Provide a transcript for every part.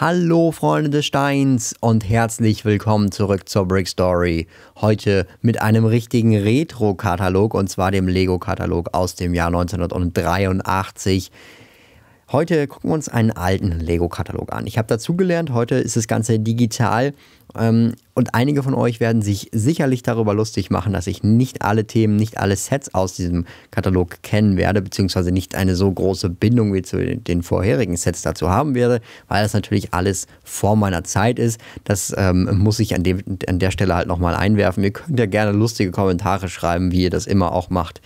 Hallo Freunde des Steins und herzlich willkommen zurück zur Brick Story. Heute mit einem richtigen Retro-Katalog und zwar dem Lego-Katalog aus dem Jahr 1983. Heute gucken wir uns einen alten Lego-Katalog an. Ich habe dazugelernt, heute ist das Ganze digital ähm, und einige von euch werden sich sicherlich darüber lustig machen, dass ich nicht alle Themen, nicht alle Sets aus diesem Katalog kennen werde, beziehungsweise nicht eine so große Bindung wie zu den vorherigen Sets dazu haben werde, weil das natürlich alles vor meiner Zeit ist. Das ähm, muss ich an, dem, an der Stelle halt nochmal einwerfen. Ihr könnt ja gerne lustige Kommentare schreiben, wie ihr das immer auch macht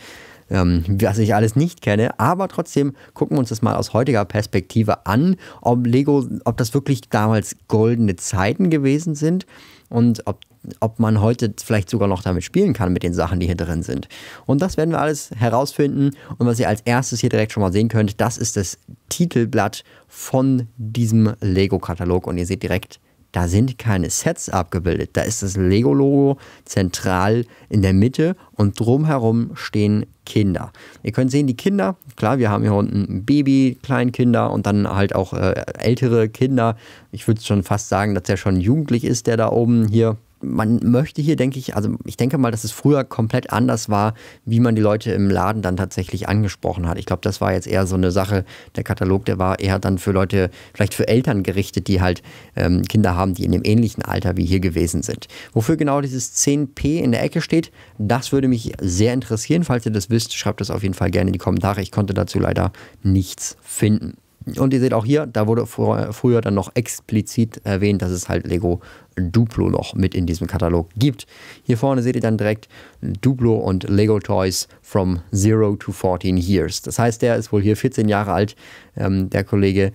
ähm, was ich alles nicht kenne. Aber trotzdem gucken wir uns das mal aus heutiger Perspektive an, ob Lego, ob das wirklich damals goldene Zeiten gewesen sind und ob, ob man heute vielleicht sogar noch damit spielen kann mit den Sachen, die hier drin sind. Und das werden wir alles herausfinden. Und was ihr als erstes hier direkt schon mal sehen könnt, das ist das Titelblatt von diesem Lego-Katalog. Und ihr seht direkt, da sind keine Sets abgebildet. Da ist das Lego-Logo zentral in der Mitte und drumherum stehen Kinder. Ihr könnt sehen, die Kinder, klar, wir haben hier unten Baby, Kleinkinder und dann halt auch äh, ältere Kinder. Ich würde schon fast sagen, dass der schon jugendlich ist, der da oben hier man möchte hier, denke ich, also ich denke mal, dass es früher komplett anders war, wie man die Leute im Laden dann tatsächlich angesprochen hat. Ich glaube, das war jetzt eher so eine Sache, der Katalog, der war eher dann für Leute, vielleicht für Eltern gerichtet, die halt ähm, Kinder haben, die in dem ähnlichen Alter wie hier gewesen sind. Wofür genau dieses 10p in der Ecke steht, das würde mich sehr interessieren. Falls ihr das wisst, schreibt das auf jeden Fall gerne in die Kommentare. Ich konnte dazu leider nichts finden. Und ihr seht auch hier, da wurde vor, früher dann noch explizit erwähnt, dass es halt Lego Duplo noch mit in diesem Katalog gibt. Hier vorne seht ihr dann direkt Duplo und Lego Toys from 0 to 14 Years. Das heißt, der ist wohl hier 14 Jahre alt, ähm, der Kollege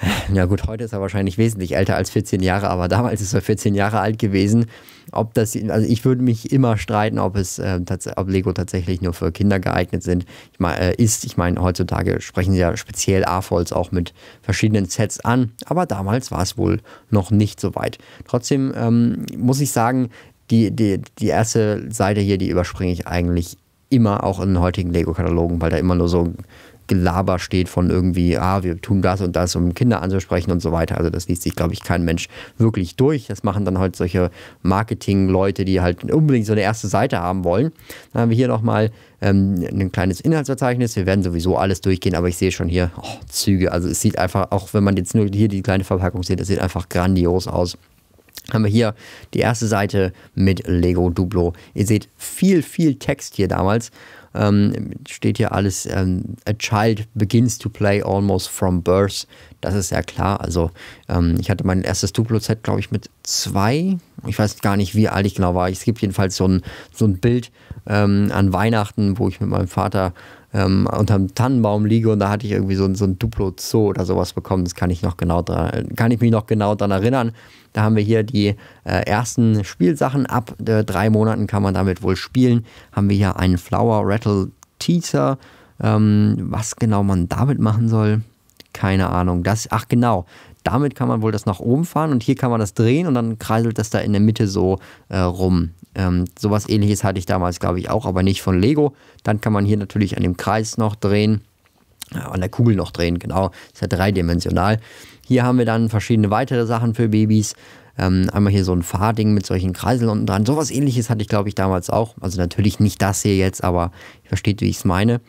ja gut, heute ist er wahrscheinlich wesentlich älter als 14 Jahre, aber damals ist er 14 Jahre alt gewesen. Ob das, also ich würde mich immer streiten, ob es, äh, ob Lego tatsächlich nur für Kinder geeignet sind. Ich mein, äh, ist, ich meine, heutzutage sprechen sie ja speziell AFOLs auch mit verschiedenen Sets an, aber damals war es wohl noch nicht so weit. Trotzdem ähm, muss ich sagen, die, die, die erste Seite hier, die überspringe ich eigentlich immer auch in heutigen Lego-Katalogen, weil da immer nur so Gelaber steht von irgendwie, ah, wir tun das und das, um Kinder anzusprechen und so weiter. Also das liest sich, glaube ich, kein Mensch wirklich durch. Das machen dann halt solche Marketing-Leute, die halt unbedingt so eine erste Seite haben wollen. Dann haben wir hier nochmal ähm, ein kleines Inhaltsverzeichnis. Wir werden sowieso alles durchgehen, aber ich sehe schon hier oh, Züge. Also es sieht einfach, auch wenn man jetzt nur hier die kleine Verpackung sieht, das sieht einfach grandios aus haben wir hier die erste Seite mit Lego Duplo. Ihr seht viel, viel Text hier damals ähm, steht hier alles, ähm, a child begins to play almost from birth. Das ist ja klar. Also ähm, ich hatte mein erstes Duplo-Set, glaube ich, mit zwei. Ich weiß gar nicht, wie alt ich genau war. Es gibt jedenfalls so ein, so ein Bild ähm, an Weihnachten, wo ich mit meinem Vater ähm, unterm Tannenbaum liege und da hatte ich irgendwie so, so ein Duplo Zoo oder sowas bekommen. Das kann ich noch genau dran, kann ich mich noch genau daran erinnern. Da haben wir hier die äh, ersten Spielsachen. Ab äh, drei Monaten kann man damit wohl spielen. Haben wir hier einen Flower Rattle Teaser. Ähm, was genau man damit machen soll, keine Ahnung. Das, ach genau, damit kann man wohl das nach oben fahren und hier kann man das drehen und dann kreiselt das da in der Mitte so äh, rum. Ähm, sowas ähnliches hatte ich damals, glaube ich, auch, aber nicht von Lego. Dann kann man hier natürlich an dem Kreis noch drehen, äh, an der Kugel noch drehen, genau. Ist ja dreidimensional. Hier haben wir dann verschiedene weitere Sachen für Babys. Ähm, einmal hier so ein Fahrding mit solchen Kreiseln unten dran. Sowas ähnliches hatte ich, glaube ich, damals auch. Also natürlich nicht das hier jetzt, aber ihr versteht, wie ich es meine.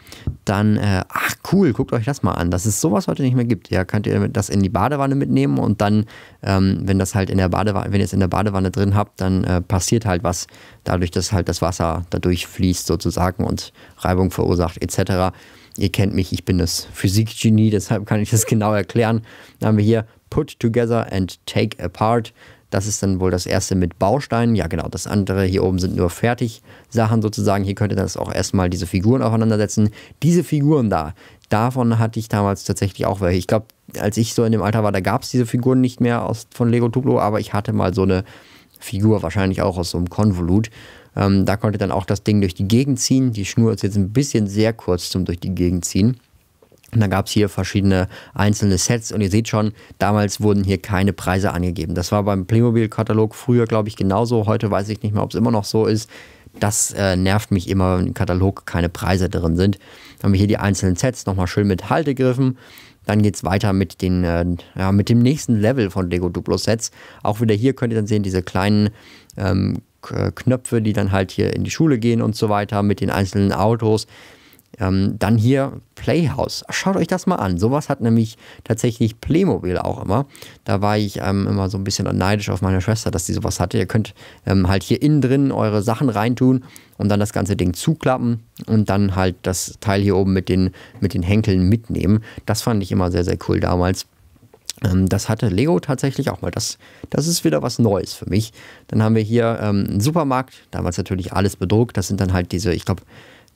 Dann, äh, ach cool, guckt euch das mal an, Das ist sowas heute nicht mehr gibt. Ja, könnt ihr das in die Badewanne mitnehmen und dann, ähm, wenn das halt in der Badewanne, wenn ihr es in der Badewanne drin habt, dann äh, passiert halt was dadurch, dass halt das Wasser dadurch fließt sozusagen und Reibung verursacht etc. Ihr kennt mich, ich bin das Physikgenie, deshalb kann ich das genau erklären. Dann haben wir hier Put Together and Take Apart. Das ist dann wohl das erste mit Bausteinen. Ja, genau. Das andere hier oben sind nur Fertig-Sachen sozusagen. Hier könnte das auch erstmal diese Figuren aufeinandersetzen. Diese Figuren da, davon hatte ich damals tatsächlich auch welche. Ich glaube, als ich so in dem Alter war, da gab es diese Figuren nicht mehr aus, von Lego Tuplo, aber ich hatte mal so eine Figur, wahrscheinlich auch aus so einem Konvolut. Ähm, da konnte dann auch das Ding durch die Gegend ziehen. Die Schnur ist jetzt ein bisschen sehr kurz zum durch die Gegend ziehen. Und dann gab es hier verschiedene einzelne Sets und ihr seht schon, damals wurden hier keine Preise angegeben. Das war beim Playmobil-Katalog früher, glaube ich, genauso. Heute weiß ich nicht mehr, ob es immer noch so ist. Das äh, nervt mich immer, wenn im Katalog keine Preise drin sind. Dann haben wir hier die einzelnen Sets nochmal schön mit Haltegriffen. Dann geht es weiter mit, den, äh, ja, mit dem nächsten Level von Lego Duplo Sets. Auch wieder hier könnt ihr dann sehen, diese kleinen ähm, Knöpfe, die dann halt hier in die Schule gehen und so weiter, mit den einzelnen Autos. Ähm, dann hier Playhouse. Schaut euch das mal an. Sowas hat nämlich tatsächlich Playmobil auch immer. Da war ich ähm, immer so ein bisschen neidisch auf meine Schwester, dass sie sowas hatte. Ihr könnt ähm, halt hier innen drin eure Sachen reintun und dann das ganze Ding zuklappen und dann halt das Teil hier oben mit den, mit den Henkeln mitnehmen. Das fand ich immer sehr, sehr cool damals. Ähm, das hatte Lego tatsächlich auch mal. Das, das ist wieder was Neues für mich. Dann haben wir hier ähm, einen Supermarkt. Damals natürlich alles bedruckt. Das sind dann halt diese, ich glaube,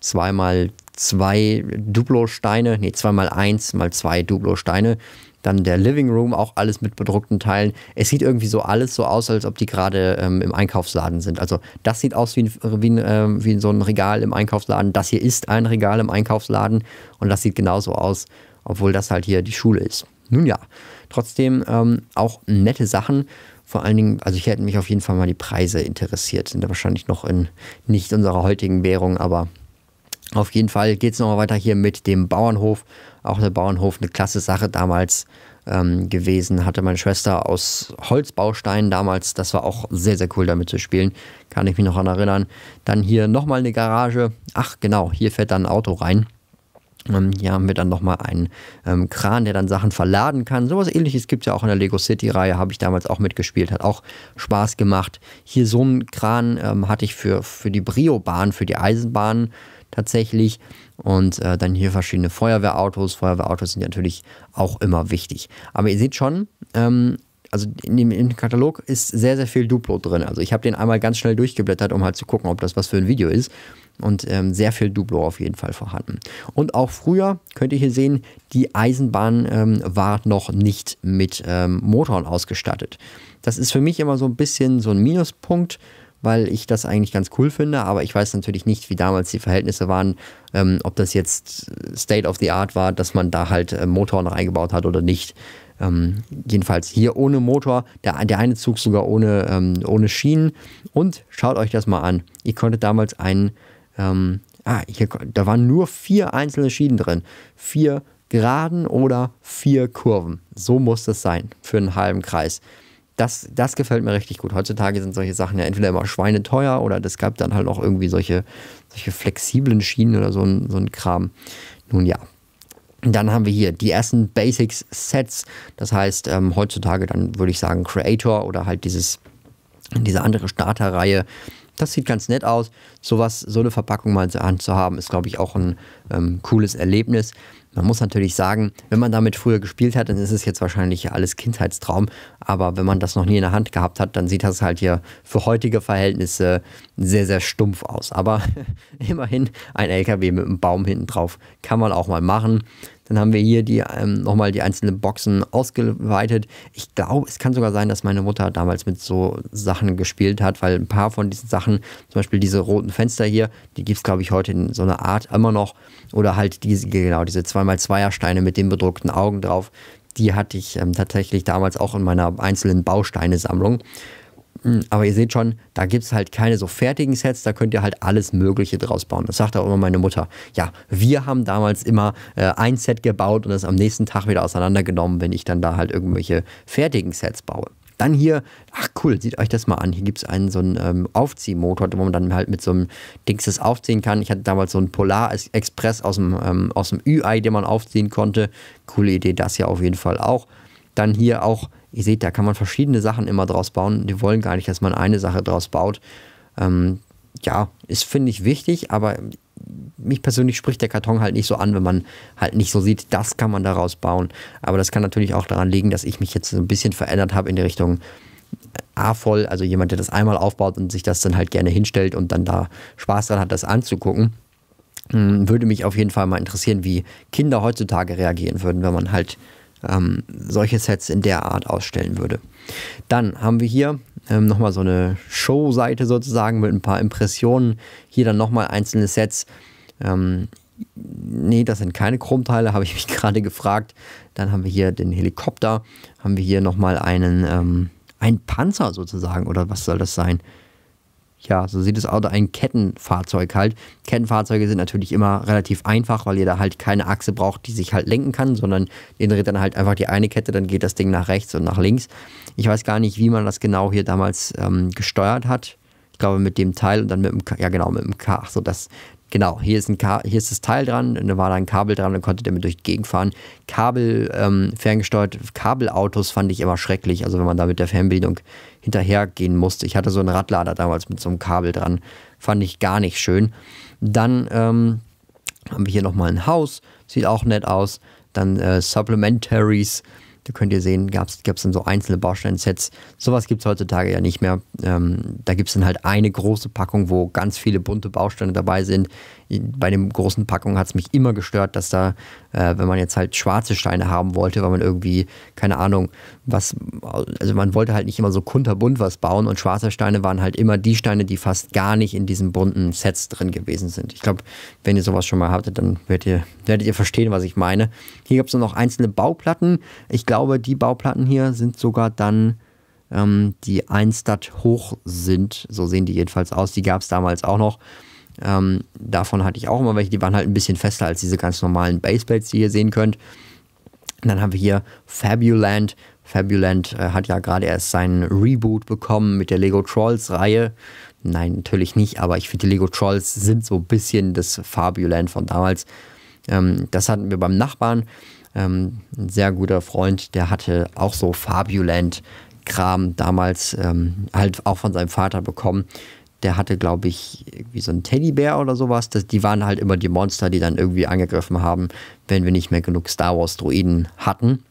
zweimal zwei Duplo-Steine, nee, zweimal eins mal zwei Duplo-Steine. Dann der Living Room, auch alles mit bedruckten Teilen. Es sieht irgendwie so alles so aus, als ob die gerade ähm, im Einkaufsladen sind. Also das sieht aus wie, ein, äh, wie, ein, äh, wie so ein Regal im Einkaufsladen. Das hier ist ein Regal im Einkaufsladen und das sieht genauso aus, obwohl das halt hier die Schule ist. Nun ja, trotzdem ähm, auch nette Sachen. Vor allen Dingen, also ich hätte mich auf jeden Fall mal die Preise interessiert. Sind da wahrscheinlich noch in nicht unserer heutigen Währung, aber auf jeden Fall geht es nochmal weiter hier mit dem Bauernhof. Auch der Bauernhof, eine klasse Sache damals ähm, gewesen. Hatte meine Schwester aus Holzbausteinen damals. Das war auch sehr, sehr cool damit zu spielen. Kann ich mich noch an erinnern. Dann hier nochmal eine Garage. Ach genau, hier fährt dann ein Auto rein. Ähm, hier haben wir dann nochmal einen ähm, Kran, der dann Sachen verladen kann. Sowas ähnliches gibt es ja auch in der Lego City-Reihe, habe ich damals auch mitgespielt, hat auch Spaß gemacht. Hier so einen Kran ähm, hatte ich für, für die Brio-Bahn, für die Eisenbahn tatsächlich. Und äh, dann hier verschiedene Feuerwehrautos. Feuerwehrautos sind natürlich auch immer wichtig. Aber ihr seht schon, ähm, also in dem, in Katalog ist sehr, sehr viel Duplo drin. Also ich habe den einmal ganz schnell durchgeblättert, um halt zu gucken, ob das was für ein Video ist. Und ähm, sehr viel Duplo auf jeden Fall vorhanden. Und auch früher könnt ihr hier sehen, die Eisenbahn ähm, war noch nicht mit ähm, Motoren ausgestattet. Das ist für mich immer so ein bisschen so ein Minuspunkt weil ich das eigentlich ganz cool finde, aber ich weiß natürlich nicht, wie damals die Verhältnisse waren, ähm, ob das jetzt äh, State of the Art war, dass man da halt äh, Motoren reingebaut hat oder nicht. Ähm, jedenfalls hier ohne Motor, der, der eine Zug sogar ohne, ähm, ohne Schienen. Und schaut euch das mal an. Ihr konntet damals einen, ähm, ah, hier, da waren nur vier einzelne Schienen drin. Vier geraden oder vier Kurven. So muss das sein für einen halben Kreis das, das gefällt mir richtig gut. Heutzutage sind solche Sachen ja entweder immer schweineteuer oder es gab dann halt auch irgendwie solche, solche flexiblen Schienen oder so ein, so ein Kram. Nun ja. Dann haben wir hier die ersten Basics Sets. Das heißt, ähm, heutzutage dann würde ich sagen Creator oder halt dieses, diese andere Starterreihe das sieht ganz nett aus. Sowas, so eine Verpackung mal in der Hand zu haben, ist, glaube ich, auch ein ähm, cooles Erlebnis. Man muss natürlich sagen, wenn man damit früher gespielt hat, dann ist es jetzt wahrscheinlich alles Kindheitstraum. Aber wenn man das noch nie in der Hand gehabt hat, dann sieht das halt hier für heutige Verhältnisse sehr, sehr stumpf aus. Aber immerhin ein LKW mit einem Baum hinten drauf kann man auch mal machen. Dann haben wir hier die, ähm, nochmal die einzelnen Boxen ausgeweitet. Ich glaube, es kann sogar sein, dass meine Mutter damals mit so Sachen gespielt hat, weil ein paar von diesen Sachen, zum Beispiel diese roten Fenster hier, die gibt es, glaube ich, heute in so einer Art immer noch. Oder halt diese, genau, diese 2x2er Steine mit den bedruckten Augen drauf. Die hatte ich ähm, tatsächlich damals auch in meiner einzelnen Bausteine-Sammlung. Hm, aber ihr seht schon, da gibt es halt keine so fertigen Sets, da könnt ihr halt alles Mögliche draus bauen. Das sagt auch immer meine Mutter. Ja, wir haben damals immer äh, ein Set gebaut und das am nächsten Tag wieder auseinandergenommen, wenn ich dann da halt irgendwelche fertigen Sets baue. Dann hier, ach cool, sieht euch das mal an. Hier gibt es einen so einen ähm, Aufziehmotor, wo man dann halt mit so einem Dings das aufziehen kann. Ich hatte damals so einen Polar Express aus dem, ähm, aus dem UI, den man aufziehen konnte. Coole Idee, das hier auf jeden Fall auch. Dann hier auch Ihr seht, da kann man verschiedene Sachen immer draus bauen. Die wollen gar nicht, dass man eine Sache draus baut. Ähm, ja, ist, finde ich, wichtig, aber mich persönlich spricht der Karton halt nicht so an, wenn man halt nicht so sieht, das kann man daraus bauen. Aber das kann natürlich auch daran liegen, dass ich mich jetzt so ein bisschen verändert habe in die Richtung äh, A-voll, also jemand, der das einmal aufbaut und sich das dann halt gerne hinstellt und dann da Spaß dran hat, das anzugucken. Hm, würde mich auf jeden Fall mal interessieren, wie Kinder heutzutage reagieren würden, wenn man halt ähm, solche Sets in der Art ausstellen würde. Dann haben wir hier ähm, nochmal so eine Show-Seite sozusagen mit ein paar Impressionen. Hier dann nochmal einzelne Sets. Ähm, nee, das sind keine Chromteile, habe ich mich gerade gefragt. Dann haben wir hier den Helikopter, haben wir hier nochmal einen, ähm, einen Panzer sozusagen, oder was soll das sein? ja, so sieht es aus, ein Kettenfahrzeug halt. Kettenfahrzeuge sind natürlich immer relativ einfach, weil ihr da halt keine Achse braucht, die sich halt lenken kann, sondern ihr dreht dann halt einfach die eine Kette, dann geht das Ding nach rechts und nach links. Ich weiß gar nicht, wie man das genau hier damals ähm, gesteuert hat. Ich glaube mit dem Teil und dann mit dem, K ja genau, mit dem K. Ach so, das, genau, hier ist, ein Ka hier ist das Teil dran, und da war da ein Kabel dran und konnte damit durch die Gegend fahren. Kabel, ähm, ferngesteuert, Kabelautos fand ich immer schrecklich, also wenn man da mit der Fernbedienung hinterhergehen musste. Ich hatte so einen Radlader damals mit so einem Kabel dran. Fand ich gar nicht schön. Dann ähm, haben wir hier nochmal ein Haus. Sieht auch nett aus. Dann äh, Supplementaries. Da könnt ihr sehen, gab es dann so einzelne Baustein-Sets. Sowas gibt es heutzutage ja nicht mehr. Ähm, da gibt es dann halt eine große Packung, wo ganz viele bunte Bausteine dabei sind bei den großen Packungen hat es mich immer gestört, dass da, äh, wenn man jetzt halt schwarze Steine haben wollte, weil man irgendwie, keine Ahnung, was, also man wollte halt nicht immer so kunterbunt was bauen und schwarze Steine waren halt immer die Steine, die fast gar nicht in diesen bunten Sets drin gewesen sind. Ich glaube, wenn ihr sowas schon mal hattet, dann werdet ihr, werdet ihr verstehen, was ich meine. Hier gab es noch einzelne Bauplatten. Ich glaube, die Bauplatten hier sind sogar dann ähm, die ein Stat hoch sind. So sehen die jedenfalls aus. Die gab es damals auch noch. Ähm, davon hatte ich auch immer welche, die waren halt ein bisschen fester als diese ganz normalen Baseplates, die ihr sehen könnt. Und dann haben wir hier Fabuland. Fabuland äh, hat ja gerade erst seinen Reboot bekommen mit der Lego Trolls Reihe. Nein, natürlich nicht, aber ich finde, die Lego Trolls sind so ein bisschen das Fabuland von damals. Ähm, das hatten wir beim Nachbarn. Ähm, ein sehr guter Freund, der hatte auch so Fabuland-Kram damals ähm, halt auch von seinem Vater bekommen der hatte, glaube ich, irgendwie so ein Teddybär oder sowas. Das, die waren halt immer die Monster, die dann irgendwie angegriffen haben, wenn wir nicht mehr genug Star Wars-Druiden hatten.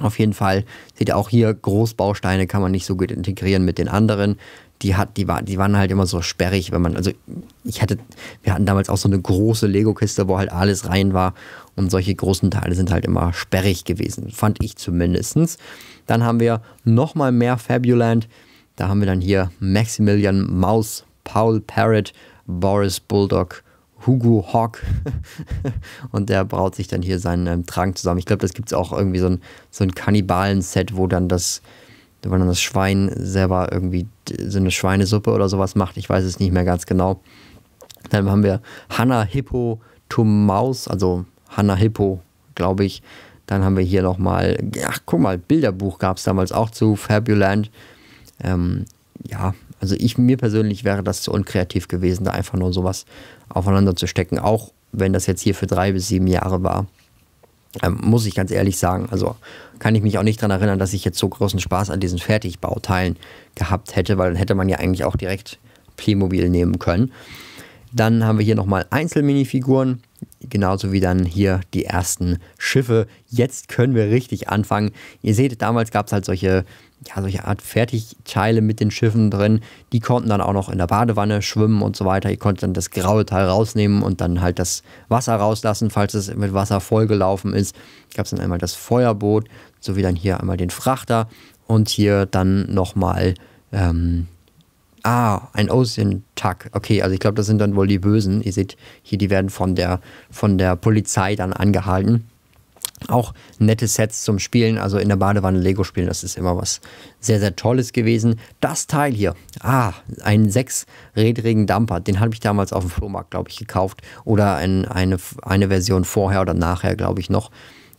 Auf jeden Fall, seht ihr auch hier, Großbausteine kann man nicht so gut integrieren mit den anderen. Die, hat, die, war, die waren halt immer so sperrig, wenn man, also ich hatte, wir hatten damals auch so eine große Lego-Kiste, wo halt alles rein war und solche großen Teile sind halt immer sperrig gewesen, fand ich zumindest. Dann haben wir nochmal mehr Fabuland, da haben wir dann hier Maximilian Maus, Paul Parrot, Boris Bulldog, Hugo Hawk. und der braut sich dann hier seinen ähm, Trank zusammen. Ich glaube, das gibt es auch irgendwie so ein, so ein Kannibalen-Set, wo dann das wo dann das Schwein selber irgendwie so eine Schweinesuppe oder sowas macht. Ich weiß es nicht mehr ganz genau. Dann haben wir Hannah Hippo Maus, also Hannah Hippo, glaube ich. Dann haben wir hier nochmal, ach guck mal, Bilderbuch gab es damals auch zu Fabuland. Ähm, ja, also ich, mir persönlich wäre das zu unkreativ gewesen, da einfach nur sowas aufeinander zu stecken, auch wenn das jetzt hier für drei bis sieben Jahre war. Ähm, muss ich ganz ehrlich sagen, also kann ich mich auch nicht daran erinnern, dass ich jetzt so großen Spaß an diesen Fertigbauteilen gehabt hätte, weil dann hätte man ja eigentlich auch direkt Playmobil nehmen können. Dann haben wir hier nochmal Einzelminifiguren, genauso wie dann hier die ersten Schiffe. Jetzt können wir richtig anfangen. Ihr seht, damals gab es halt solche ja, solche Art Fertigteile mit den Schiffen drin. Die konnten dann auch noch in der Badewanne schwimmen und so weiter. Ihr konntet dann das graue Teil rausnehmen und dann halt das Wasser rauslassen, falls es mit Wasser vollgelaufen ist. Gab es dann einmal das Feuerboot, sowie dann hier einmal den Frachter und hier dann nochmal, ähm, ah, ein Ocean Tug. Okay, also ich glaube, das sind dann wohl die Bösen. Ihr seht, hier, die werden von der, von der Polizei dann angehalten. Auch nette Sets zum Spielen, also in der Badewanne Lego spielen, das ist immer was sehr, sehr Tolles gewesen. Das Teil hier, ah, einen sechsrädrigen Dumper, den habe ich damals auf dem Flohmarkt, glaube ich, gekauft. Oder ein, eine, eine Version vorher oder nachher, glaube ich, noch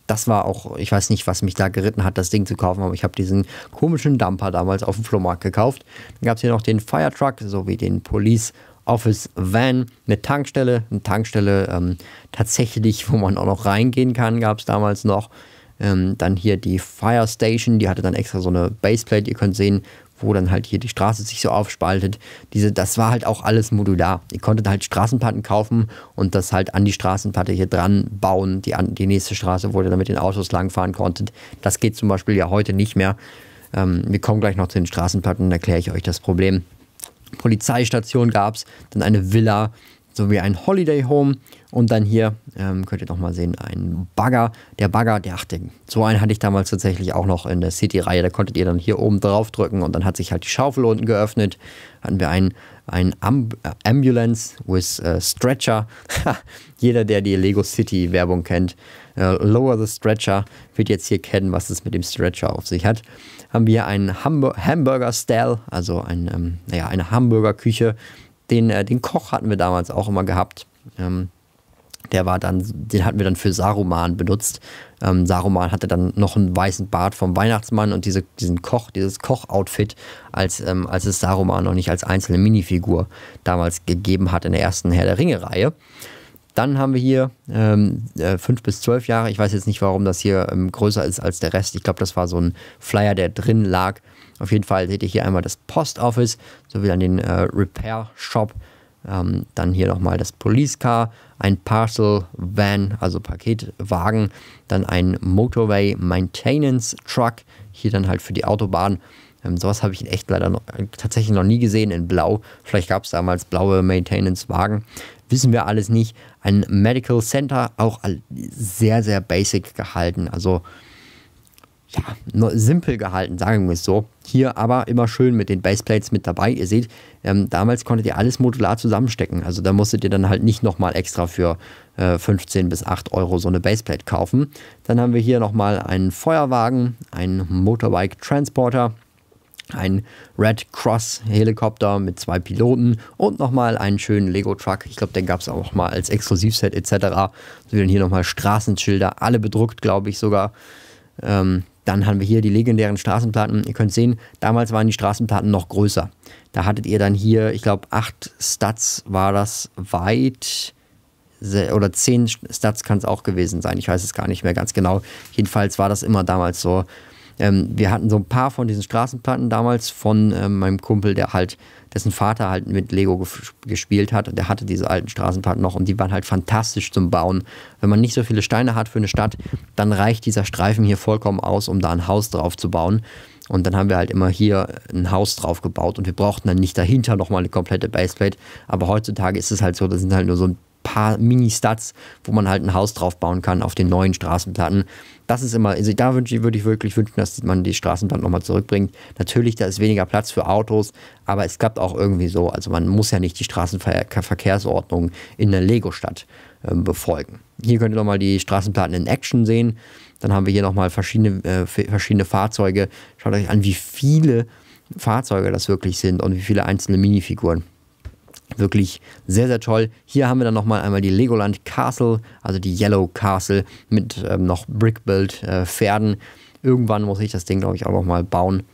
das war auch, ich weiß nicht, was mich da geritten hat, das Ding zu kaufen, aber ich habe diesen komischen Dumper damals auf dem Flohmarkt gekauft. Dann gab es hier noch den Firetruck sowie den Police Office Van eine Tankstelle. Eine Tankstelle ähm, tatsächlich, wo man auch noch reingehen kann, gab es damals noch. Ähm, dann hier die Fire Station, die hatte dann extra so eine Baseplate. Ihr könnt sehen, wo dann halt hier die Straße sich so aufspaltet. Diese, das war halt auch alles modular. Ihr konntet halt Straßenplatten kaufen und das halt an die Straßenplatte hier dran bauen. Die, an, die nächste Straße, wo ihr dann mit den Autos langfahren konntet. Das geht zum Beispiel ja heute nicht mehr. Ähm, wir kommen gleich noch zu den Straßenplatten, dann erkläre ich euch das Problem. Polizeistation gab es, dann eine Villa sowie ein Holiday Home und dann hier ähm, könnt ihr nochmal sehen, ein Bagger. Der Bagger, der, ach, den, so einen hatte ich damals tatsächlich auch noch in der City-Reihe. Da konntet ihr dann hier oben drauf drücken und dann hat sich halt die Schaufel unten geöffnet. Hatten wir einen, einen Am äh, Ambulance with äh, Stretcher. Jeder, der die Lego City-Werbung kennt, äh, Lower the Stretcher wird jetzt hier kennen, was es mit dem Stretcher auf sich hat. Haben wir einen Hamburg Hamburger Stall, also ein, ähm, naja, eine Hamburgerküche. Den, äh, den Koch hatten wir damals auch immer gehabt. Ähm, der war dann, den hatten wir dann für Saruman benutzt. Ähm, Saruman hatte dann noch einen weißen Bart vom Weihnachtsmann und diese, diesen Koch, dieses Koch-Outfit, als, ähm, als es Saruman noch nicht als einzelne Minifigur damals gegeben hat in der ersten Herr der Ringe-Reihe. Dann haben wir hier ähm, äh, fünf bis zwölf Jahre. Ich weiß jetzt nicht, warum das hier ähm, größer ist als der Rest. Ich glaube, das war so ein Flyer, der drin lag. Auf jeden Fall seht ihr hier einmal das Post Office sowie dann den äh, Repair Shop. Ähm, dann hier nochmal das Police Car, ein Parcel Van, also Paketwagen, dann ein Motorway Maintenance Truck, hier dann halt für die Autobahn. Ähm, sowas habe ich in echt leider noch, äh, tatsächlich noch nie gesehen in Blau. Vielleicht gab es damals blaue Maintenance-Wagen wissen wir alles nicht. Ein Medical Center, auch sehr, sehr basic gehalten. Also ja, nur simpel gehalten, sagen wir es so. Hier aber immer schön mit den Baseplates mit dabei. Ihr seht, ähm, damals konntet ihr alles modular zusammenstecken. Also da musstet ihr dann halt nicht nochmal extra für äh, 15 bis 8 Euro so eine Baseplate kaufen. Dann haben wir hier nochmal einen Feuerwagen, einen Motorbike Transporter ein Red Cross Helikopter mit zwei Piloten und nochmal einen schönen Lego Truck. Ich glaube, den gab es auch mal als Exklusivset etc. So dann hier nochmal Straßenschilder, alle bedruckt, glaube ich sogar. Ähm, dann haben wir hier die legendären Straßenplatten. Ihr könnt sehen, damals waren die Straßenplatten noch größer. Da hattet ihr dann hier, ich glaube, acht Stats war das weit oder zehn Stats kann es auch gewesen sein. Ich weiß es gar nicht mehr ganz genau. Jedenfalls war das immer damals so ähm, wir hatten so ein paar von diesen Straßenplatten damals von ähm, meinem Kumpel, der halt, dessen Vater halt mit Lego gespielt hat. und Der hatte diese alten Straßenplatten noch und die waren halt fantastisch zum Bauen. Wenn man nicht so viele Steine hat für eine Stadt, dann reicht dieser Streifen hier vollkommen aus, um da ein Haus drauf zu bauen. Und dann haben wir halt immer hier ein Haus drauf gebaut und wir brauchten dann nicht dahinter nochmal eine komplette Baseplate. Aber heutzutage ist es halt so, das sind halt nur so ein paar Mini-Stats, wo man halt ein Haus drauf bauen kann auf den neuen Straßenplatten. Das ist immer, also da wünsche, würde ich wirklich wünschen, dass man die Straßenplatten nochmal zurückbringt. Natürlich, da ist weniger Platz für Autos, aber es klappt auch irgendwie so. Also man muss ja nicht die Straßenverkehrsordnung in der Lego-Stadt äh, befolgen. Hier könnt ihr nochmal die Straßenplatten in Action sehen. Dann haben wir hier nochmal verschiedene, äh, verschiedene Fahrzeuge. Schaut euch an, wie viele Fahrzeuge das wirklich sind und wie viele einzelne Minifiguren. Wirklich sehr, sehr toll. Hier haben wir dann nochmal einmal die Legoland Castle, also die Yellow Castle mit ähm, noch Brickbuild-Pferden. Äh, Irgendwann muss ich das Ding, glaube ich, auch nochmal bauen.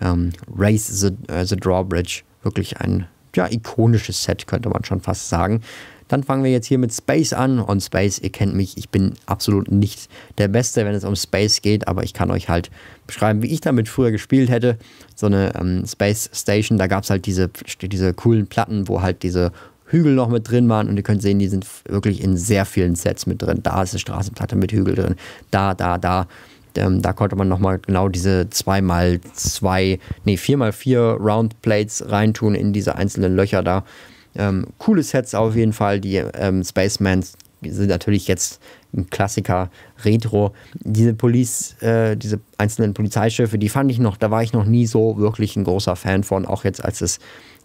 Ähm, Race the, äh, the Drawbridge, wirklich ein ja, ikonisches Set, könnte man schon fast sagen. Dann fangen wir jetzt hier mit Space an. Und Space, ihr kennt mich, ich bin absolut nicht der Beste, wenn es um Space geht, aber ich kann euch halt beschreiben, wie ich damit früher gespielt hätte. So eine ähm, Space Station, da gab es halt diese, diese coolen Platten, wo halt diese Hügel noch mit drin waren und ihr könnt sehen, die sind wirklich in sehr vielen Sets mit drin. Da ist eine Straßenplatte mit Hügel drin, da, da, da. Ähm, da konnte man nochmal genau diese 2x2, nee, 4x4 Round Plates reintun in diese einzelnen Löcher da. Ähm, coole Sets auf jeden Fall. Die ähm, Spacemen sind natürlich jetzt ein Klassiker, Retro. Diese Police, äh, diese einzelnen Polizeischiffe, die fand ich noch, da war ich noch nie so wirklich ein großer Fan von. Auch jetzt, als das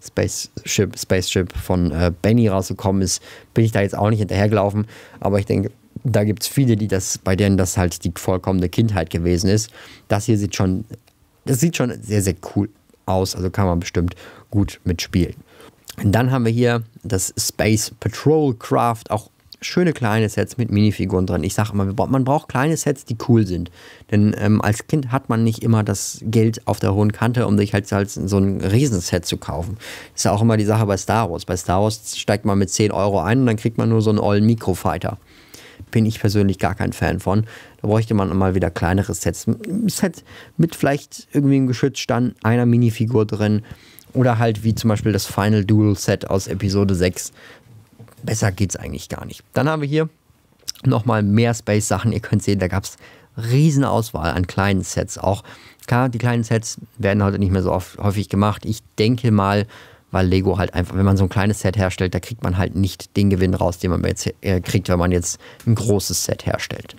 Spaceship, Spaceship von äh, Benny rausgekommen ist, bin ich da jetzt auch nicht hinterhergelaufen. Aber ich denke, da gibt es viele, die das, bei denen das halt die vollkommene Kindheit gewesen ist. Das hier sieht schon, das sieht schon sehr, sehr cool aus. Also kann man bestimmt gut mitspielen. Dann haben wir hier das Space Patrol Craft, auch schöne kleine Sets mit Minifiguren drin. Ich sage immer, man braucht kleine Sets, die cool sind. Denn ähm, als Kind hat man nicht immer das Geld auf der hohen Kante, um sich halt, halt so ein Riesenset zu kaufen. Das ist ja auch immer die Sache bei Star Wars. Bei Star Wars steigt man mit 10 Euro ein und dann kriegt man nur so einen ollen Microfighter. Bin ich persönlich gar kein Fan von. Da bräuchte man mal wieder kleinere Sets. Ein Set mit vielleicht irgendwie einem Geschützstand, einer Minifigur drin oder halt wie zum Beispiel das Final Duel Set aus Episode 6. Besser geht's eigentlich gar nicht. Dann haben wir hier nochmal mehr Space-Sachen. Ihr könnt sehen, da gab es riesen Auswahl an kleinen Sets. Auch klar, die kleinen Sets werden heute nicht mehr so oft, häufig gemacht. Ich denke mal, weil Lego halt einfach, wenn man so ein kleines Set herstellt, da kriegt man halt nicht den Gewinn raus, den man jetzt äh, kriegt, wenn man jetzt ein großes Set herstellt.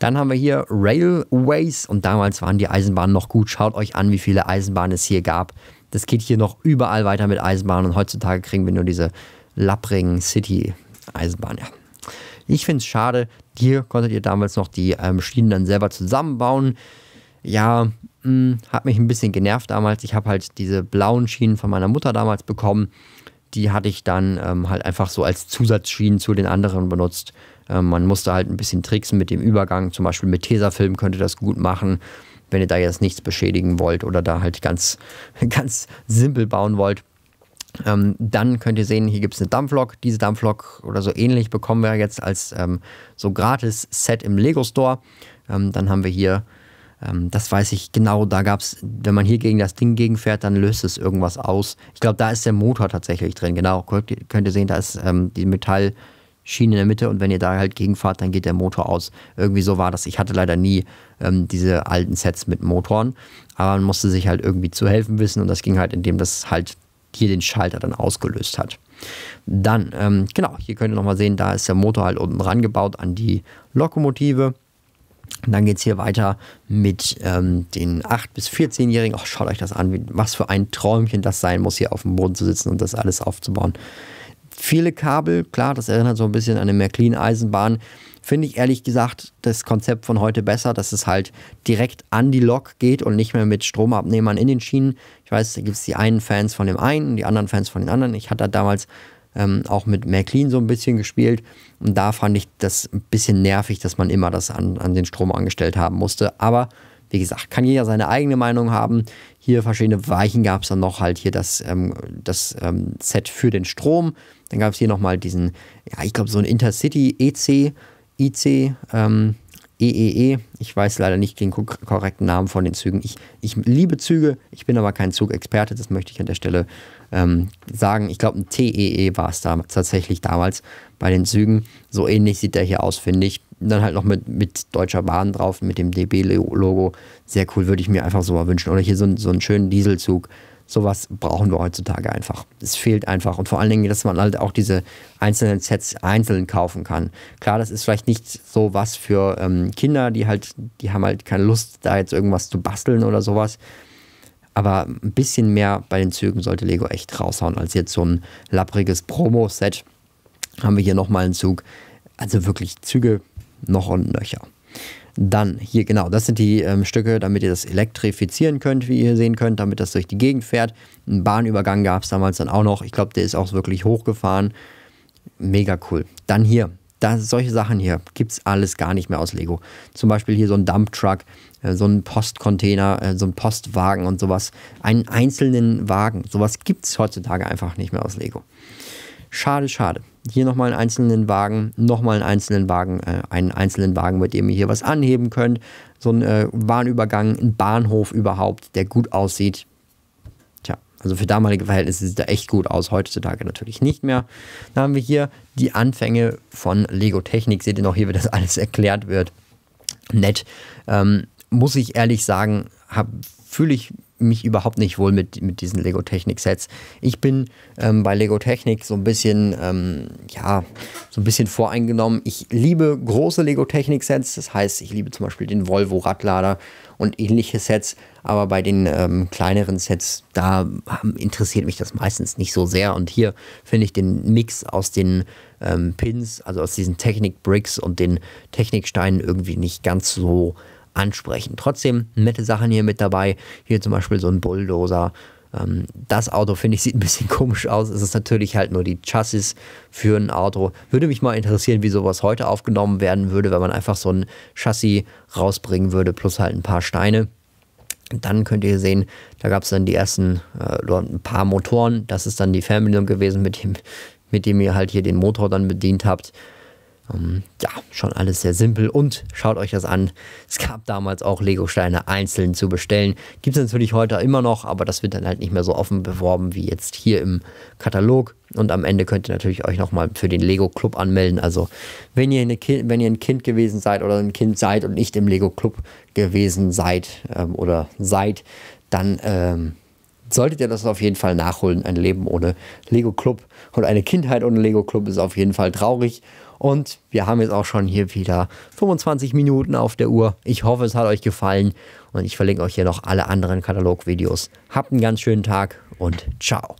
Dann haben wir hier Railways und damals waren die Eisenbahnen noch gut. Schaut euch an, wie viele Eisenbahnen es hier gab. Das geht hier noch überall weiter mit Eisenbahn und heutzutage kriegen wir nur diese lapprigen City-Eisenbahn. Ja. Ich finde es schade, hier konntet ihr damals noch die ähm, Schienen dann selber zusammenbauen. Ja, mh, hm, hat mich ein bisschen genervt damals. Ich habe halt diese blauen Schienen von meiner Mutter damals bekommen. Die hatte ich dann ähm, halt einfach so als Zusatzschienen zu den anderen benutzt. Ähm, man musste halt ein bisschen tricksen mit dem Übergang. Zum Beispiel mit Tesafilm könnte das gut machen wenn ihr da jetzt nichts beschädigen wollt oder da halt ganz, ganz simpel bauen wollt. Ähm, dann könnt ihr sehen, hier gibt es eine Dampflok. Diese Dampflok oder so ähnlich bekommen wir jetzt als ähm, so gratis Set im Lego Store. Ähm, dann haben wir hier, ähm, das weiß ich genau, da gab es, wenn man hier gegen das Ding gegenfährt, dann löst es irgendwas aus. Ich glaube, da ist der Motor tatsächlich drin. Genau, könnt, ihr sehen, da ist ähm, die Metall- Schiene in der Mitte und wenn ihr da halt gegenfahrt, dann geht der Motor aus. Irgendwie so war das. Ich hatte leider nie ähm, diese alten Sets mit Motoren, aber man musste sich halt irgendwie zu helfen wissen und das ging halt, indem das halt hier den Schalter dann ausgelöst hat. Dann, ähm, genau, hier könnt ihr nochmal sehen, da ist der Motor halt unten rangebaut an die Lokomotive. Und dann geht es hier weiter mit ähm, den 8- bis 14-Jährigen. Ach, schaut euch das an, wie, was für ein Träumchen das sein muss, hier auf dem Boden zu sitzen und das alles aufzubauen viele Kabel. Klar, das erinnert so ein bisschen an eine mclean eisenbahn Finde ich ehrlich gesagt das Konzept von heute besser, dass es halt direkt an die Lok geht und nicht mehr mit Stromabnehmern in den Schienen. Ich weiß, da gibt es die einen Fans von dem einen und die anderen Fans von den anderen. Ich hatte damals ähm, auch mit McLean so ein bisschen gespielt. Und da fand ich das ein bisschen nervig, dass man immer das an, an den Strom angestellt haben musste. Aber wie gesagt, kann jeder seine eigene Meinung haben. Hier verschiedene Weichen gab es dann noch halt hier das, ähm, das ähm, Set für den Strom. Dann gab es hier nochmal diesen, ja, ich glaube, so ein Intercity EC, IC, ähm, EEE. E e. Ich weiß leider nicht den korrekten Namen von den Zügen. Ich, ich liebe Züge, ich bin aber kein Zugexperte, das möchte ich an der Stelle ähm, sagen. Ich glaube, ein TEE war es da tatsächlich damals bei den Zügen. So ähnlich sieht der hier aus, finde ich. Dann halt noch mit, mit Deutscher Bahn drauf, mit dem DB-Logo. Sehr cool, würde ich mir einfach so mal wünschen. Oder hier so, so einen schönen Dieselzug sowas brauchen wir heutzutage einfach. Es fehlt einfach. Und vor allen Dingen, dass man halt auch diese einzelnen Sets einzeln kaufen kann. Klar, das ist vielleicht nicht so was für ähm, Kinder, die halt, die haben halt keine Lust, da jetzt irgendwas zu basteln oder sowas. Aber ein bisschen mehr bei den Zügen sollte Lego echt raushauen, als jetzt so ein lappriges Promo-Set. Haben wir hier nochmal einen Zug. Also wirklich Züge noch und nöcher. Dann hier genau, das sind die ähm, Stücke, damit ihr das elektrifizieren könnt, wie ihr sehen könnt, damit das durch die Gegend fährt. Einen Bahnübergang gab es damals dann auch noch. Ich glaube, der ist auch wirklich hochgefahren. Mega cool. Dann hier, das, solche Sachen hier gibt es alles gar nicht mehr aus Lego. Zum Beispiel hier so ein Dumptruck, äh, so ein Postcontainer, äh, so ein Postwagen und sowas. Einen einzelnen Wagen, sowas gibt es heutzutage einfach nicht mehr aus Lego. Schade, schade hier nochmal einen einzelnen Wagen, nochmal einen einzelnen Wagen, äh, einen einzelnen Wagen, mit dem ihr hier was anheben könnt. So ein äh, Bahnübergang, ein Bahnhof überhaupt, der gut aussieht. Tja, also für damalige Verhältnisse sieht er echt gut aus, heutzutage natürlich nicht mehr. Dann haben wir hier die Anfänge von Lego Technik. Seht ihr noch hier, wie das alles erklärt wird. Nett. Ähm, muss ich ehrlich sagen, fühle ich mich überhaupt nicht wohl mit, mit diesen Lego Technik Sets. Ich bin ähm, bei Lego Technik so ein bisschen, ähm, ja, so ein bisschen voreingenommen. Ich liebe große Lego Technik Sets, das heißt, ich liebe zum Beispiel den Volvo Radlader und ähnliche Sets, aber bei den ähm, kleineren Sets, da ähm, interessiert mich das meistens nicht so sehr. Und hier finde ich den Mix aus den ähm, Pins, also aus diesen Technik Bricks und den Techniksteinen irgendwie nicht ganz so ansprechen. Trotzdem nette Sachen hier mit dabei. Hier zum Beispiel so ein Bulldozer. Ähm, das Auto finde ich sieht ein bisschen komisch aus. Es ist natürlich halt nur die Chassis für ein Auto. Würde mich mal interessieren, wie sowas heute aufgenommen werden würde, wenn man einfach so ein Chassis rausbringen würde, plus halt ein paar Steine. Dann könnt ihr sehen, da gab es dann die ersten äh, ein paar Motoren. Das ist dann die Fernbedienung gewesen, mit dem, mit dem ihr halt hier den Motor dann bedient habt. Um, ähm, ja, schon alles sehr simpel und schaut euch das an. Es gab damals auch Lego-Steine einzeln zu bestellen. Gibt es natürlich heute immer noch, aber das wird dann halt nicht mehr so offen beworben wie jetzt hier im Katalog. Und am Ende könnt ihr natürlich euch nochmal für den Lego-Club anmelden. Also wenn ihr, eine kind, wenn ihr ein Kind gewesen seid oder ein Kind seid und nicht im Lego-Club gewesen seid ähm, oder seid, dann... Ähm, solltet ihr das auf jeden Fall nachholen. Ein Leben ohne Lego Club und eine Kindheit ohne Lego Club ist auf jeden Fall traurig und wir haben jetzt auch schon hier wieder 25 Minuten auf der Uhr. Ich hoffe, es hat euch gefallen und ich verlinke euch hier noch alle anderen Katalogvideos. Habt einen ganz schönen Tag und ciao.